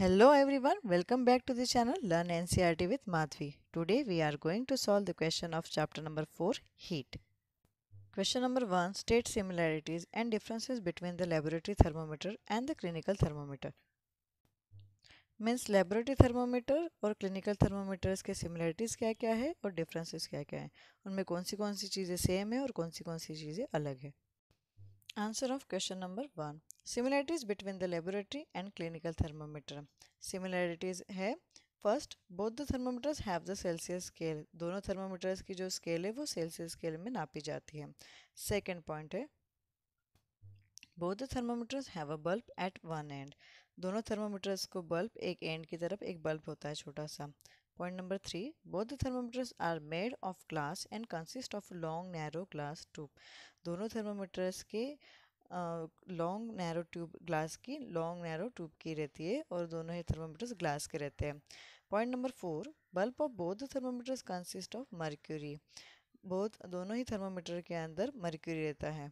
Hello everyone, welcome back to the channel Learn NCRT with Madhvi. Today we are going to solve the question of chapter number 4, Heat. Question number 1, state similarities and differences between the laboratory thermometer and the clinical thermometer. Means laboratory thermometer और clinical thermometers के similarities क्या क्या है और differences क्या क्या हैं उनमें कौन सी कौन सी चीज़ें सेम है और कौन सी कौन सी चीज़ें अलग है Answer of question number 1. Similarities between the laboratory and clinical thermometer. Similarities है first both the thermometers have the Celsius scale दोनों थर्मोमीटर्स की जो स्केल है वो सेल्सियस स्केल में नापी जाती है सेकेंड पॉइंट है both the thermometers have a bulb at one end दोनों थर्मोमीटर्स को बल्ब एक एंड की तरफ एक बल्ब होता है छोटा सा point number three both thermometers thermometers are made of glass and consist of long narrow glass दोनों थर्मोमीटर्स के लॉन्ग नैरो ट्यूब ग्लास की लॉन्ग नैरो ट्यूब की रहती है और दोनों ही थर्मोमीटर्स ग्लास के रहते हैं point number four bulb of both thermometers consist of mercury both दोनों ही थर्मोमीटर के अंदर मर्क्यूरी रहता है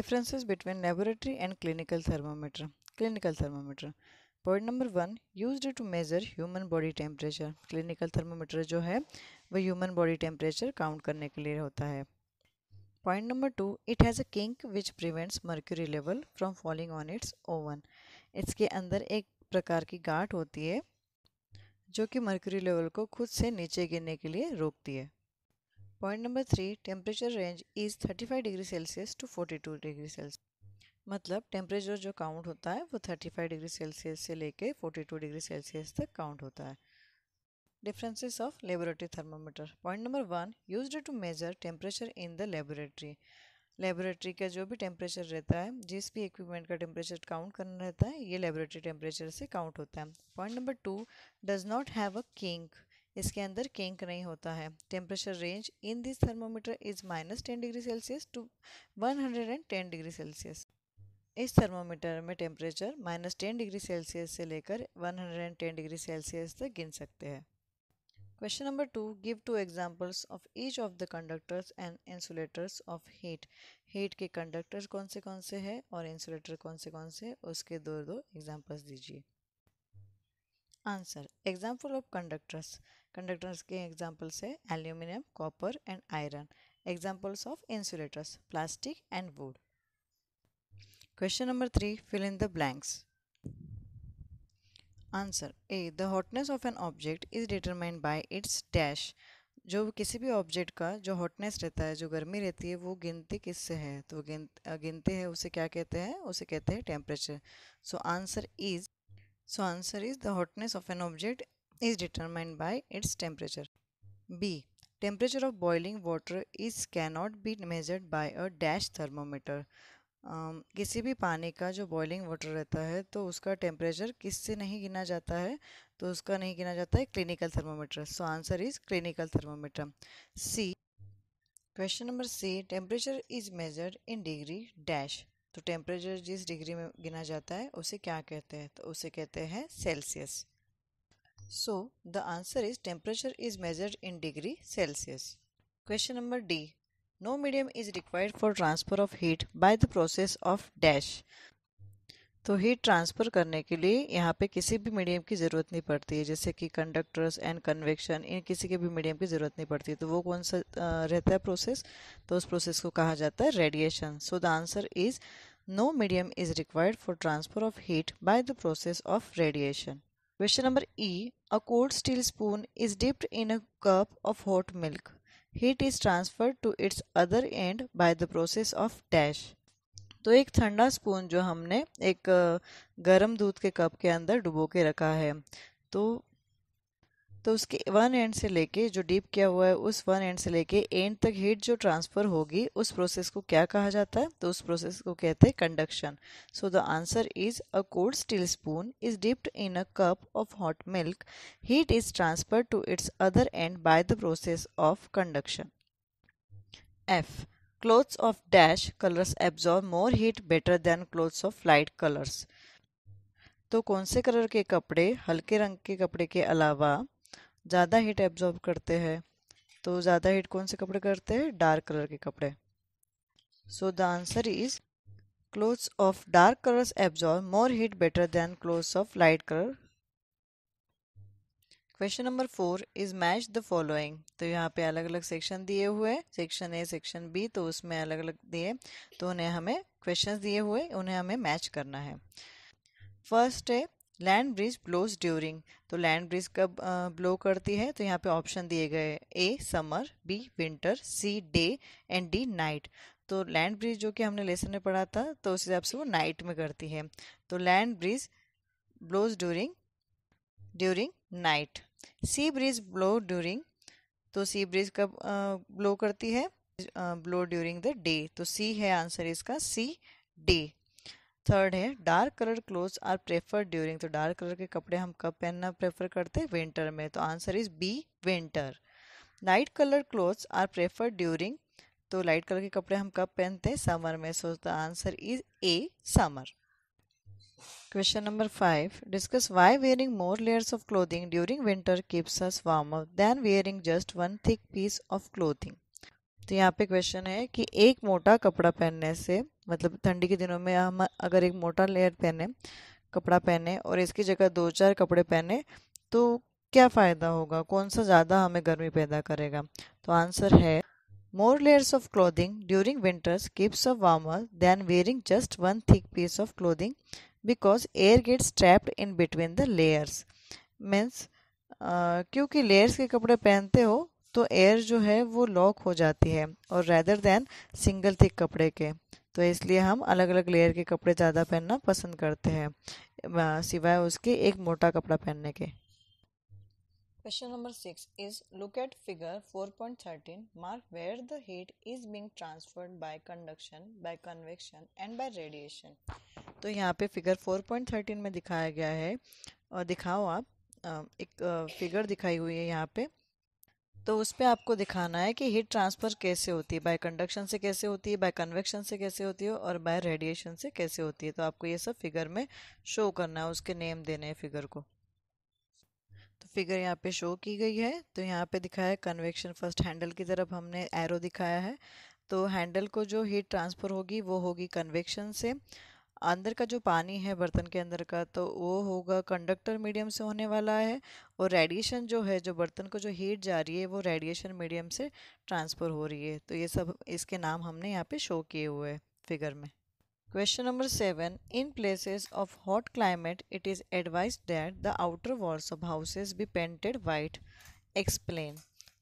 differences between laboratory and clinical thermometer clinical thermometer point number one use to measure human body temperature clinical thermometer जो है वह human body temperature count करने के लिए होता है point number two it has a kink which prevents mercury level from falling on its own इसके अंदर एक प्रकार की गांठ होती है जो कि मर्क्यूरी लेवल को खुद से नीचे गिरने के लिए रोकती है point number three temperature range is thirty five degree Celsius to forty two degree Celsius मतलब टेम्परेचर जो काउंट होता है वो 35 डिग्री सेल्सियस से लेके 42 डिग्री सेल्सियस तक काउंट होता है differences of laboratory thermometer point number one use to measure temperature in the laboratory laboratory का जो भी टेम्परेचर रहता है जिस भी इक्विपमेंट का टेम्परेचर काउंट करना रहता है ये लेबोरेटरी टेम्परेचर से काउंट होता है point number two does not have a kink इसके अंदर किंक नहीं होता है temperature range in this thermometer is minus ten degree Celsius to one hundred and ten degree Celsius इस थर्मोमीटर में temperature minus ten degree Celsius से लेकर one hundred and ten degree Celsius तक गिन सकते हैं question number two give two examples of each of the conductors and insulators of heat heat के conductors कौन से कौन से हैं और इंसुलेटर कौन से कौन से उसके दो दो एग्जांपल्स दीजिए answer example of conductors conductors के एग्जाम्पल्स है aluminium copper and iron examples of insulators plastic and wood Question number 3 fill in the blanks. Answer A the hotness of an object is determined by its dash जो किसी भी object का जो hotness रहता है जो गर्मी रहती है वो गिनती किससे है तो गिनते हैं उसे क्या कहते हैं उसे कहते हैं temperature so answer is so answer is the hotness of an object is determined by its temperature B temperature of boiling water is cannot be measured by a dash thermometer किसी भी पानी का जो बॉइलिंग वाटर रहता है तो उसका temperature किससे नहीं गिना जाता है तो उसका नहीं गिना जाता है clinical thermometer so answer is clinical thermometer C question number C temperature is measured in degree dash तो टेम्परेचर जिस डिग्री में गिना जाता है उसे क्या कहते हैं तो उसे कहते हैं Celsius so the answer is temperature is measured in degree Celsius question number D no medium is required for transfer of heat by the process of dash तो हीट ट्रांसफर करने के लिए यहाँ पे किसी भी मीडियम की जरूरत नहीं पड़ती है जैसे कि कंडक्टर्स एंड कन्वेक्शन इन किसी के भी मीडियम की जरूरत नहीं पड़ती तो वो कौन सा रहता है प्रोसेस तो उस प्रोसेस को कहा जाता है radiation so the answer is no medium is required for transfer of heat by the process of radiation question number E a cold steel spoon is dipped in a cup of hot milk heat is transferred to its other end by the process of dash तो एक ठंडा spoon जो हमने एक गर्म दूध के cup के अंदर डुबो के रखा है तो तो उसके वन एंड से लेके जो डीप किया हुआ है उस वन एंड से लेके एंड तक हीट जो ट्रांसफ़र होगी उस प्रोसेस को क्या कहा जाता है तो उस प्रोसेस को कहते हैं conduction so the answer is a cold steel spoon is dipped in a cup of hot milk heat is transfer to its other end by the process of conduction F clothes of dash colors absorb more heat better than clothes of light colors तो कौन से colour के कपड़े हल्के रंग के कपड़े के अलावा ज़्यादा हीट एब्जॉर्ब करते हैं तो ज़्यादा हीट कौन से कपड़े करते हैं डार्क कलर के कपड़े so the answer is clothes of dark colours absorb more heat better than clothes of light colour question number four is match the following तो यहाँ पे अलग अलग सेक्शन दिए हुए सेक्शन ए सेक्शन बी तो उसमें अलग अलग दिए तो उन्हें हमें क्वेश्चंस दिए हुए उन्हें हमें मैच करना है फर्स्ट है लैंड ब्रिज ब्लोज ड्यूरिंग तो लैंड ब्रिज कब ब्लो करती है तो यहाँ पे ऑप्शन दिए गए A summer B winter C day and D night तो लैंड ब्रिज जो कि हमने लेसन में पढ़ा था तो उस हिसाब से वो नाइट में करती है तो land breeze blows during during night sea breeze blow during तो सी ब्रिज कब ब्लो करती है ब्लो ड्यूरिंग द डे तो सी है आंसर इसका सी डे थर्ड है dark colour clothes are prefer during तो डार्क कलर के कपड़े हम कब पहनना प्रेफर करते हैं विंटर में तो answer is B winter light colour clothes are prefer during तो लाइट कलर के कपड़े हम कब पहनते हैं समर में so the answer is A summer question number five discuss why wearing more layers of clothing during winter keeps us warmer than wearing just one thick piece of clothing तो यहाँ पे क्वेश्चन है कि एक मोटा कपड़ा पहनने से मतलब ठंडी के दिनों में हम अगर एक मोटा लेयर पहने कपड़ा पहने और इसकी जगह दो चार कपड़े पहने तो क्या फ़ायदा होगा कौन सा ज़्यादा हमें गर्मी पैदा करेगा तो आंसर है more layers of clothing during winters keeps a warmer than wearing just one thick piece of clothing because air gets trapped in between the layers means क्योंकि लेयर्स के कपड़े पहनते हो तो एयर जो है वो लॉक हो जाती है और रैदर देन सिंगल थिक कपड़े के तो इसलिए हम अलग अलग लेयर के कपड़े ज़्यादा पहनना पसंद करते हैं सिवाय उसके एक मोटा कपड़ा पहनने के question number 6 is look at figure 4.13 mark where the heat is being transferred by conduction by convection and by radiation तो यहाँ पे फिगर 4.13 में दिखाया गया है और दिखाओ आप एक फिगर दिखाई हुई है यहाँ पे तो उस पर आपको दिखाना है कि हीट ट्रांसफ़र कैसे होती है बाय कंडक्शन से कैसे होती है बाय कन्वेक्शन से कैसे होती है और बाय रेडिएशन से कैसे होती है तो आपको ये सब फिगर में शो करना है उसके नेम देने हैं फिगर को तो फिगर यहाँ पे शो की गई है तो यहाँ पे दिखाया है कन्वेक्शन फर्स्ट हैंडल की तरफ हमने एरो दिखाया है तो हैंडल को जो हीट ट्रांसफ़र होगी वो होगी कन्वेक्शन से अंदर का जो पानी है बर्तन के अंदर का तो वो होगा कंडक्टर मीडियम से होने वाला है और रेडिएशन जो है जो बर्तन को जो हीट जा रही है वो रेडिएशन मीडियम से ट्रांसफ़र हो रही है तो ये सब इसके नाम हमने यहाँ पे शो किए हुए हैं फिगर में question number seven in places of hot climate it is advise that the outer walls of houses be painted white explain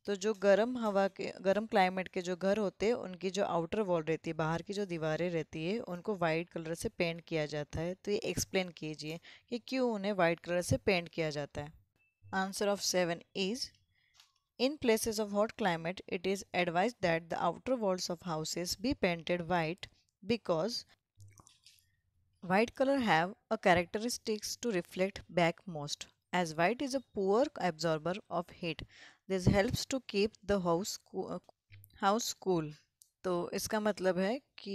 तो जो गर्म हवा के गर्म क्लाइमेट के जो घर होते हैं उनकी जो आउटर वॉल रहती है बाहर की जो दीवारें रहती है उनको वाइट कलर से पेंट किया जाता है तो ये एक्सप्लेन कीजिए कि क्यों उन्हें वाइट कलर से पेंट किया जाता है answer of seven is in places of hot climate it is advise that the outer walls of houses be painted white because white colour have a characteristics to reflect back most as white is a poor absorber of heat this helps to keep the house house cool तो इसका मतलब है कि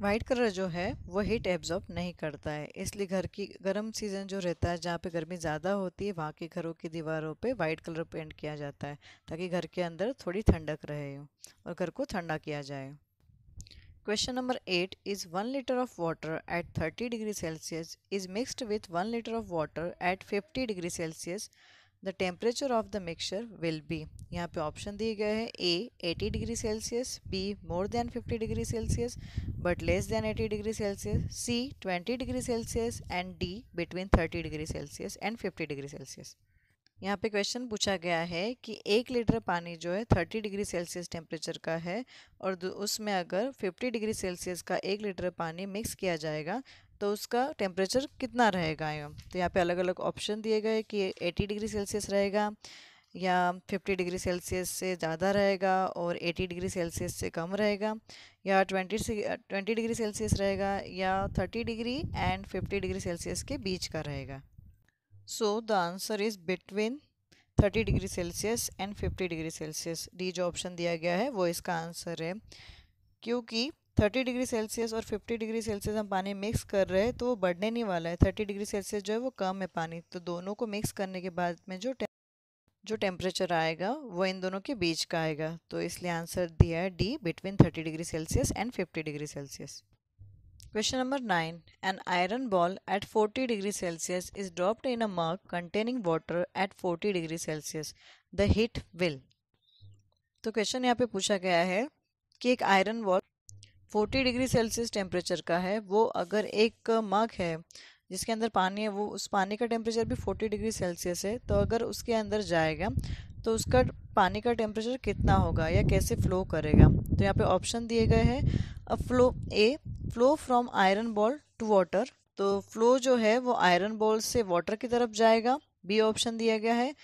white colour जो है वो heat absorb नहीं करता है इसलिए घर की गर्म सीज़न जो रहता है जहाँ पे गर्मी ज़्यादा होती है वहाँ के घरों की दीवारों पे वाइट कलर पेंट किया जाता है ताकि घर के अंदर थोड़ी ठंडक रहे और घर को ठंडा किया जाए question number eight is one litre of water at thirty degree Celsius is mixed with one litre of water at fifty degree Celsius the temperature of the mixture will be यहाँ पे ऑप्शन दिए गए हैं A 80 degree Celsius B more than 50 degree Celsius but less than 80 degree Celsius C 20 degree Celsius and D between 30 degree Celsius and 50 degree Celsius यहाँ पे question पूछा गया है कि एक लीटर पानी जो है 30 डिग्री सेल्सियस टेम्परेचर का है और उसमें अगर 50 डिग्री सेल्सियस का एक लीटर पानी मिक्स किया जाएगा तो उसका टेम्परेचर कितना रहेगा तो यहाँ पे अलग अलग ऑप्शन दिए गए कि 80 डिग्री सेल्सियस रहेगा या 50 डिग्री सेल्सियस से ज़्यादा रहेगा और 80 डिग्री सेल्सियस से कम रहेगा या 20 20 डिग्री सेल्सियस रहेगा या 30 डिग्री एंड 50 डिग्री सेल्सियस के बीच का रहेगा so the answer is between 30 degree Celsius and 50 degree Celsius D जो ऑप्शन दिया गया है वो इसका आंसर है क्योंकि 30 डिग्री सेल्सियस और 50 डिग्री सेल्सियस हम पानी मिक्स कर रहे हैं तो वो बढ़ने नहीं वाला है 30 डिग्री सेल्सियस जो है वो कम है पानी तो दोनों को मिक्स करने के बाद में जो टे, जो टेम्परेचर आएगा वो इन दोनों के बीच का आएगा तो इसलिए आंसर दिया है D between 30 degree Celsius and 50 degree Celsius question number nine an iron ball at 40 degree Celsius is dropped in a mug containing water at 40 degree Celsius the heat will तो क्वेश्चन यहाँ पे पूछा गया है कि एक iron ball 40 degree Celsius temperature का है वो अगर एक मग है जिसके अंदर पानी है वो उस पानी का टेम्परेचर भी 40 डिग्री सेल्सियस है तो अगर उसके अंदर जाएगा तो उसका पानी का टेम्परेचर कितना होगा या कैसे फ्लो करेगा तो यहाँ पे ऑप्शन दिए गए हैं अब flow A flow from iron ball to water तो फ्लो जो है वो आयरन बॉल से वाटर की तरफ जाएगा बी ऑप्शन दिया गया है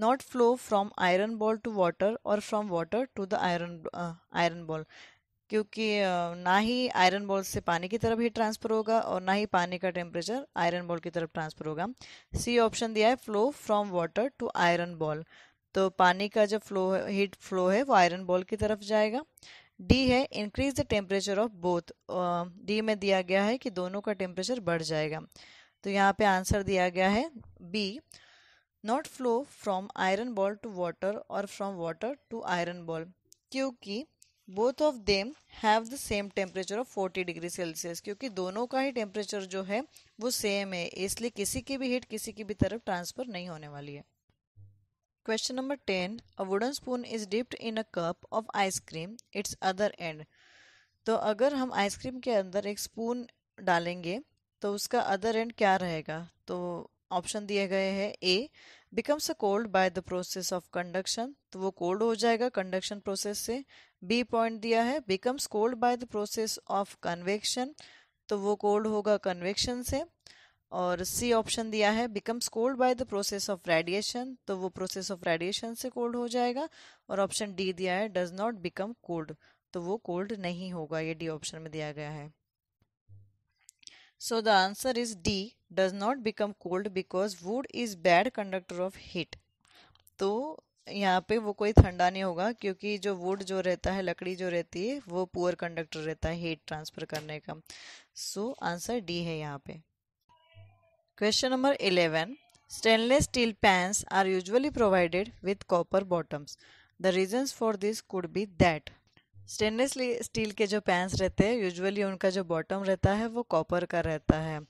not flow from iron ball to water और from water to the iron iron ball क्योंकि ना ही आयरन बॉल से पानी की तरफ ही ट्रांसफ़र होगा और ना ही पानी का टेम्परेचर आयरन बॉल की तरफ ट्रांसफ़र होगा सी ऑप्शन दिया है flow from water to iron ball तो पानी का जो फ्लो हीट फ्लो है वो आयरन बॉल की तरफ जाएगा डी है increase the temperature of both D में दिया गया है कि दोनों का टेम्परेचर बढ़ जाएगा तो यहाँ पे आंसर दिया गया है B not flow from iron ball to water और from water to iron ball क्योंकि both of them have the same temperature of 40 degree Celsius क्योंकि दोनों का ही टेम्परेचर जो है वो सेम है इसलिए किसी की भी हीट किसी की भी तरफ ट्रांसफर नहीं होने वाली है question number ten a wooden spoon is dipped in a cup of ice cream its other end तो अगर हम आइसक्रीम के अंदर एक स्पून डालेंगे तो उसका अदर एंड क्या रहेगा तो ऑप्शन दिए गए हैं A becomes a cold by the process of conduction तो वो कोल्ड हो जाएगा कंडक्शन प्रोसेस से बी पॉइंट दिया है becomes cold by the process of convection तो वो कोल्ड होगा कन्वेक्शन से और सी ऑप्शन दिया है becomes cold by the process of radiation तो वो प्रोसेस ऑफ रेडिएशन से कोल्ड हो जाएगा और ऑप्शन डी दिया है डज नॉट बिकम कोल्ड तो वो कोल्ड नहीं होगा ये डी ऑप्शन में दिया गया है so the answer is D does not become cold because wood is bad conductor of heat तो यहाँ पे वो कोई ठंडा नहीं होगा क्योंकि जो वुड जो रहता है लकड़ी जो रहती है वो पुअर कंडक्टर रहता है हीट ट्रांसफर करने का सो आंसर डी है यहाँ पे question number eleven stainless steel pans are usually provided with copper bottoms the reasons for this could be that stainless steel के जो पैंस रहते हैं यूजुअली उनका जो बॉटम रहता है वो कॉपर का रहता है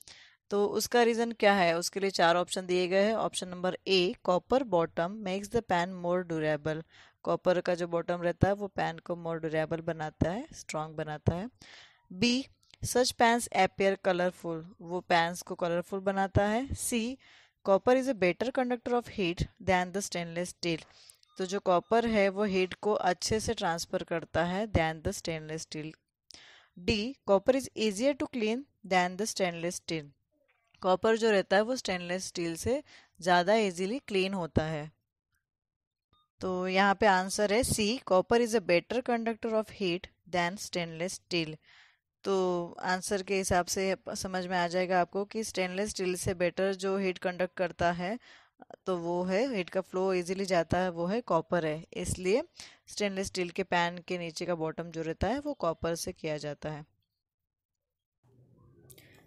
तो उसका रीज़न क्या है उसके लिए चार ऑप्शन दिए गए हैं option number A copper bottom makes the pan more durable copper का जो बॉटम रहता है वो पैन को मोर ड्यूरेबल बनाता है स्ट्रॉन्ग बनाता है B such pans appear colourful वो पैंस को कलरफुल बनाता है C copper is a better conductor of heat than the stainless steel तो जो कॉपर है वो हीट को अच्छे से ट्रांसफ़र करता है than the stainless steel D copper is easier to clean than the stainless steel copper जो रहता है वो स्टेनलेस स्टील से ज़्यादा इजीली क्लीन होता है तो यहाँ पे आंसर है C copper is a better conductor of heat than stainless steel तो आंसर के हिसाब से समझ में आ जाएगा आपको कि स्टेनलेस स्टील से बेटर जो हीट कंडक्ट करता है तो वो है हीट का फ्लो इजीली जाता है वो है कॉपर है इसलिए स्टेनलेस स्टील के पैन के नीचे का बॉटम जो रहता है वो कॉपर से किया जाता है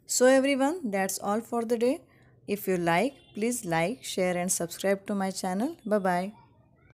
So everyone that's all for the day. If you like please like share and subscribe to my channel. Bye bye.